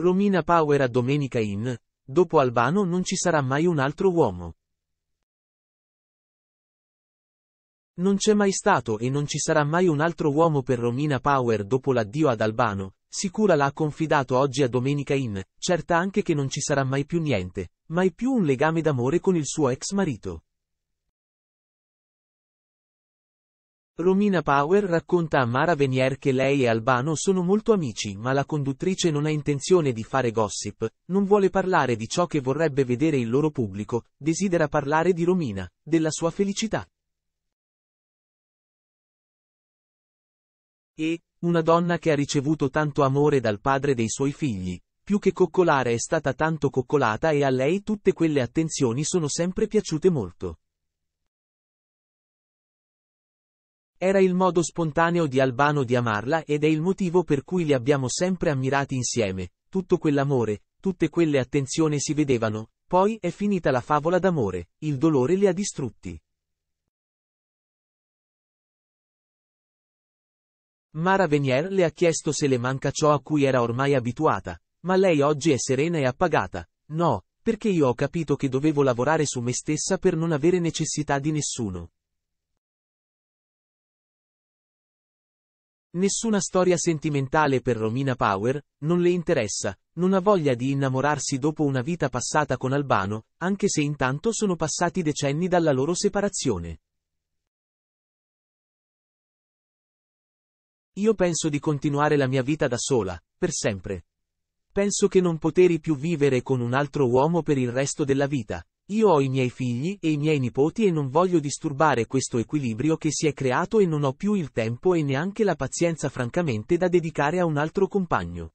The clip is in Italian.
Romina Power a Domenica Inn, dopo Albano non ci sarà mai un altro uomo. Non c'è mai stato e non ci sarà mai un altro uomo per Romina Power dopo l'addio ad Albano, sicura l'ha confidato oggi a Domenica Inn, certa anche che non ci sarà mai più niente, mai più un legame d'amore con il suo ex marito. Romina Power racconta a Mara Venier che lei e Albano sono molto amici ma la conduttrice non ha intenzione di fare gossip, non vuole parlare di ciò che vorrebbe vedere il loro pubblico, desidera parlare di Romina, della sua felicità. E, una donna che ha ricevuto tanto amore dal padre dei suoi figli, più che coccolare è stata tanto coccolata e a lei tutte quelle attenzioni sono sempre piaciute molto. Era il modo spontaneo di Albano di amarla ed è il motivo per cui li abbiamo sempre ammirati insieme. Tutto quell'amore, tutte quelle attenzioni si vedevano, poi è finita la favola d'amore, il dolore li ha distrutti. Mara Venier le ha chiesto se le manca ciò a cui era ormai abituata, ma lei oggi è serena e appagata. No, perché io ho capito che dovevo lavorare su me stessa per non avere necessità di nessuno. Nessuna storia sentimentale per Romina Power, non le interessa, non ha voglia di innamorarsi dopo una vita passata con Albano, anche se intanto sono passati decenni dalla loro separazione. Io penso di continuare la mia vita da sola, per sempre. Penso che non poteri più vivere con un altro uomo per il resto della vita, io ho i miei figli e i miei nipoti e non voglio disturbare questo equilibrio che si è creato e non ho più il tempo e neanche la pazienza francamente da dedicare a un altro compagno.